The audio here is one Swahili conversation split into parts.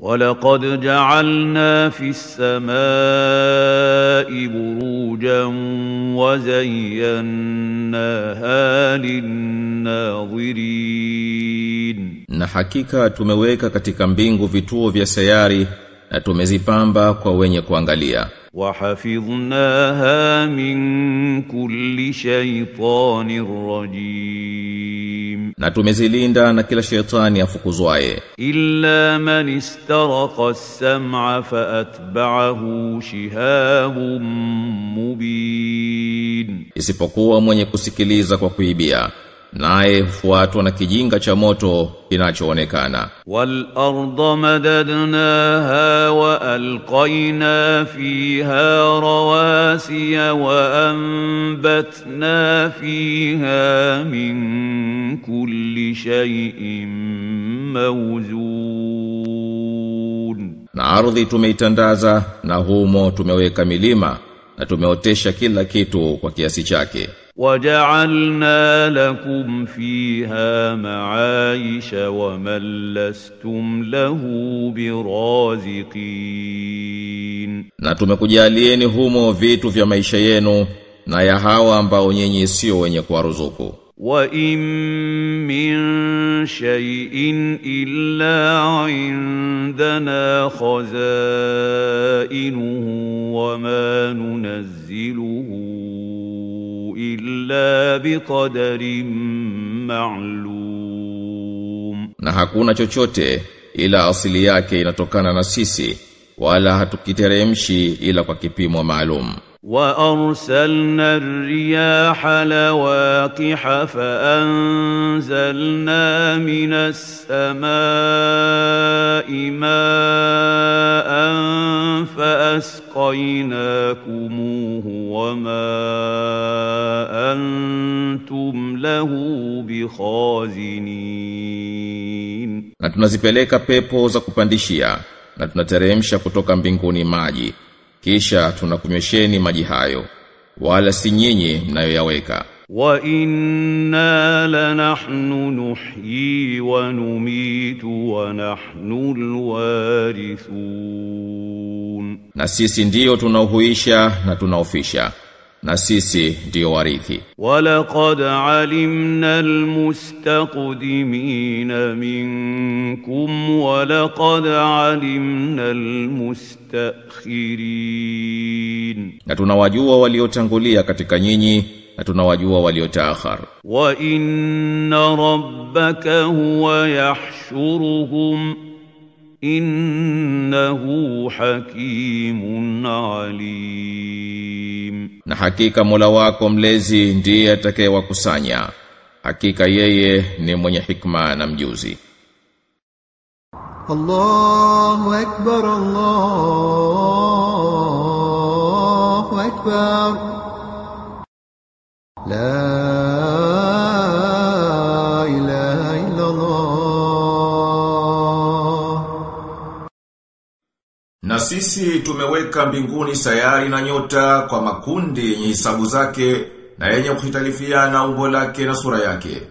ولقد جعلنا في السماء بروجا وزيناها للناظرين na hakika tumeweka katika mbingu vituo vya sayari na tumezipamba kwa wenye kuangalia wahafidhnaha min kulli shaytanir na tumezilinda na kila shetani afukuzwaye illa man istaraqa as-sam'a fa atba'ahu shihabun mubin isipokuwa mwenye kusikiliza kwa kuibia naye hufuatwa na kijinga cha moto kinachoonekana. Wal arda madadnaha wa alqayna fiha rawasiya wa anbatna fiha min kulli shay'in mawzun, na ardhi tumeitandaza na humo tumeweka milima na tumeotesha kila kitu kwa kiasi chake. وجعلنا لكم فيها معايش ومن لستم له برازقين na tumekujalieni humo vitu vya maisha yenu na ya hawa ambao nyinyi sio wenye kuwaruzuku وإن من شيء إلا عندنا خزائنه وما ننزله إلا بقدر معلوم na hakuna chochote ila asili yake inatokana na sisi wala hatukiteremshi ila kwa kipimo maalum وارسلنا الرياح لواقح فانزلنا من السماء ماء فاسقيناكموه وما انتم له بخازنين na tunazipeleka pepo za kupandishia na tunateremsha kutoka mbinguni maji kisha tunakunywesheni maji hayo wala si nyinyi mnayoyaweka wa inna la nahnu nuhyi wa numitu wa nahnu alwarithun na sisi ndiyo tunaohuisha na tunaofisha na sisi ndio warithi. Walaqad alimna almustaqdimina minkum walaqad alimna almustakhirin, na tunawajua waliotangulia katika nyinyi na tunawajua waliotaakhar. Wa inna rabbaka huwa yahshuruhum innahu hakimun alim na hakika Mola wako mlezi ndiye atakayewakusanya hakika yeye ni mwenye hikma na mjuzi Allahu akbar Allahu akbar La sisi tumeweka mbinguni sayari na nyota kwa makundi yenye hisabu zake na yenye kuhitalifiana umbo lake na sura yake.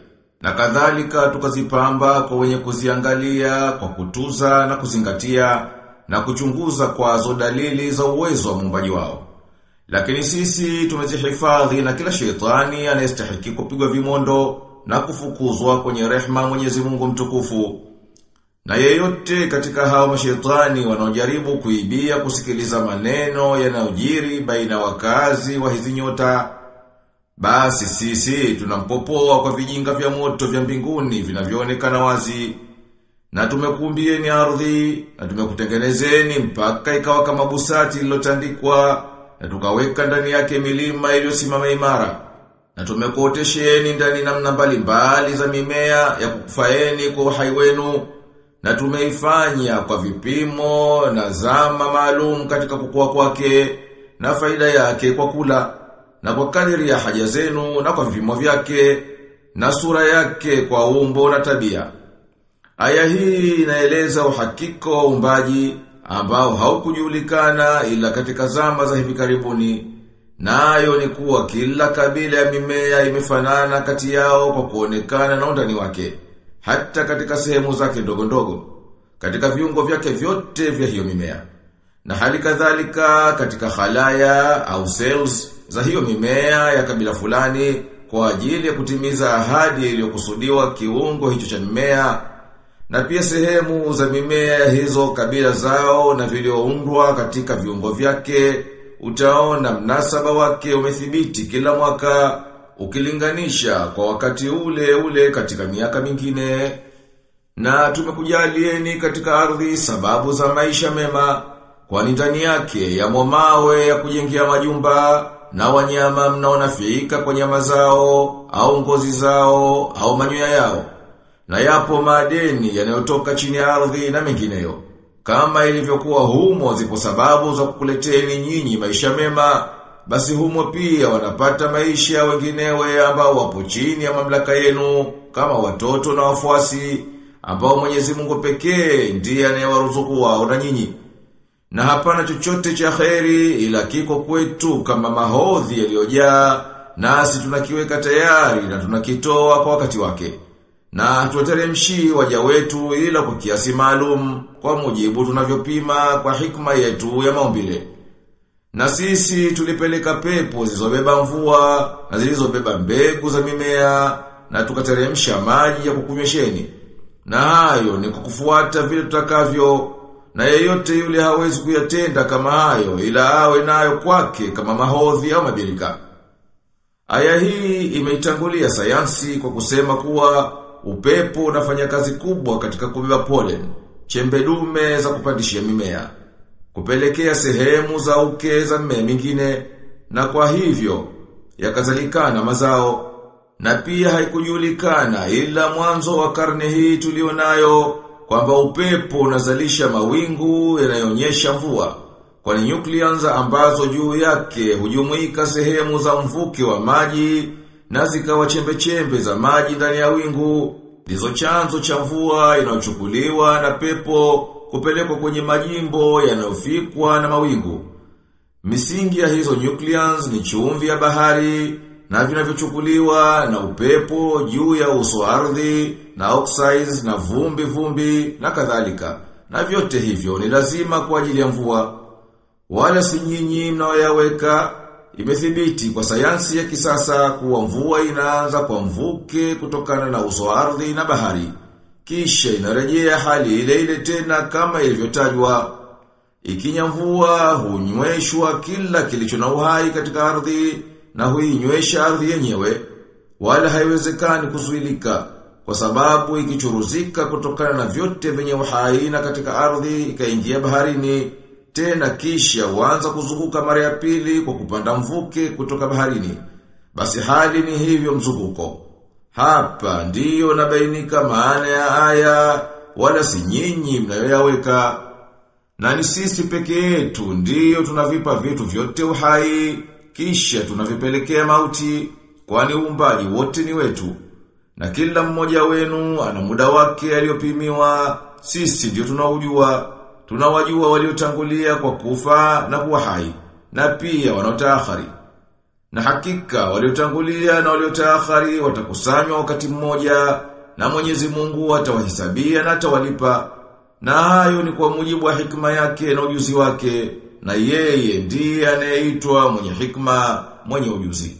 Na kadhalika tukazipamba kwa wenye kuziangalia, kwa kutuza na kuzingatia na kuchunguza kwazo dalili za uwezo wa muumbaji wao. Lakini sisi tumezihifadhi na kila shetani anayestahiki kupigwa vimondo na kufukuzwa kwenye rehema Mwenyezi Mungu mtukufu na yeyote katika hao mashetani wanaojaribu kuibia kusikiliza maneno yanayojiri baina wakazi wa hizi nyota basi sisi tunampopoa kwa vijinga vya moto vya mbinguni vinavyoonekana wazi na tumekumbieni ardhi na tumekutengenezeni mpaka ikawa kama busati lilotandikwa na tukaweka ndani yake milima iliyosimama imara na tumekuotesheni ndani namna mbalimbali za mimea ya kukufaeni kwa uhai wenu na tumeifanya kwa vipimo na zama maalum katika kukua kwake na faida yake kwa kula na kwa kadiri ya haja zenu na kwa vipimo vyake na sura yake kwa umbo na tabia. Aya hii inaeleza uhakika wa umbaji ambao haukujulikana ila katika zama za hivi karibuni. Nayo ni kuwa kila kabila ya mimea imefanana kati yao kwa kuonekana na undani wake hata katika sehemu zake ndogo ndogo, katika viungo vyake vyote vya hiyo mimea. Na hali kadhalika katika halaya au cells za hiyo mimea ya kabila fulani kwa ajili ya kutimiza ahadi iliyokusudiwa kiungo hicho cha mimea na pia sehemu za mimea hizo kabila zao na vilioundwa katika viungo vyake utaona mnasaba wake umethibiti kila mwaka ukilinganisha kwa wakati ule ule katika miaka mingine. Na tumekujalieni katika ardhi sababu za maisha mema, kwani ndani yake ya mawe ya kujengea majumba na wanyama fika kwa nyama zao au ngozi zao au manyoya yao na yapo madeni yanayotoka chini ya ardhi na mengineyo kama ilivyokuwa humo zipo sababu za kukuleteni nyinyi maisha mema basi humo pia wanapata maisha wenginewe ambao wapo chini ya mamlaka yenu kama watoto na wafuasi ambao Mwenyezi Mungu pekee ndiye anayewaruzuku wao na nyinyi. Na hapana chochote cha kheri ila kiko kwetu kama mahodhi yaliyojaa nasi tunakiweka tayari na tunakitoa kwa wakati wake. Na hatuwateremshi waja wetu ila kwa kiasi maalum kwa mujibu tunavyopima kwa hikma yetu ya maumbile. Na sisi tulipeleka pepo zilizobeba mvua na zilizobeba mbegu za mimea na tukateremsha maji ya kukunywesheni. Na hayo ni kukufuata vile tutakavyo na yeyote yule hawezi kuyatenda kama hayo ila awe nayo kwake kama mahodhi au mabirika. Aya hii imeitangulia sayansi kwa kusema kuwa upepo unafanya kazi kubwa katika kubeba pollen, chembe dume za kupandishia mimea kupelekea sehemu za uke za mmea mingine na kwa hivyo yakazalikana mazao na pia haikujulikana ila mwanzo wa karne hii tulionayo kwamba upepo unazalisha mawingu yanayonyesha mvua kwani nyuklianza ambazo juu yake hujumuika sehemu za mvuke wa maji na zikawa chembe-chembe za maji ndani ya wingu ndizo chanzo cha mvua inayochukuliwa na pepo kupelekwa kwenye majimbo yanayofikwa na mawingu. Misingi ya hizo nucleons ni chumvi ya bahari na vinavyochukuliwa na upepo juu ya uso ardhi na oxides na vumbi vumbi na kadhalika. Na vyote hivyo ni lazima kwa ajili ya mvua. Wala si nyinyi mnaoyaweka imethibiti kwa sayansi ya kisasa kuwa mvua inaanza kwa mvuke kutokana na uso ardhi na bahari. Kisha inarejea hali ile ile tena kama ilivyotajwa. Ikinyavua hunyweshwa kila kilicho na uhai katika ardhi na huinywesha ardhi yenyewe wala haiwezekani kuzuilika kwa sababu ikichuruzika kutokana na vyote vyenye uhai na katika ardhi ikaingia baharini tena kisha uanza kuzunguka mara ya pili kwa kupanda mvuke kutoka baharini basi hali ni hivyo mzunguko hapa ndiyo nabainika maana ya aya wala si nyinyi mnayoyaweka. Na ni sisi peke yetu ndiyo tunavipa vitu vyote uhai kisha tunavipelekea mauti kwani uumbaji wote ni wetu. Na kila mmoja wenu ana muda wake aliyopimiwa, sisi ndiyo tunaujua. Tunawajua waliotangulia kwa kufa na kuwa hai na pia wanaotaakhari na hakika waliotangulia na waliotaakhari watakusanywa wakati mmoja na Mwenyezi Mungu atawahesabia na atawalipa. Na hayo ni kwa mujibu wa hikma yake na ujuzi wake na yeye ndiye anayeitwa mwenye hikma, mwenye ujuzi.